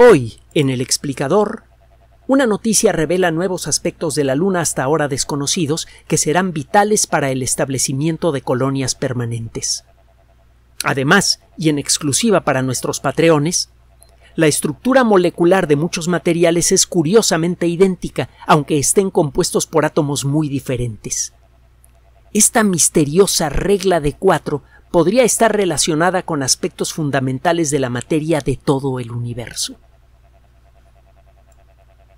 Hoy, en el explicador, una noticia revela nuevos aspectos de la Luna hasta ahora desconocidos que serán vitales para el establecimiento de colonias permanentes. Además, y en exclusiva para nuestros patreones, la estructura molecular de muchos materiales es curiosamente idéntica, aunque estén compuestos por átomos muy diferentes. Esta misteriosa regla de cuatro podría estar relacionada con aspectos fundamentales de la materia de todo el universo.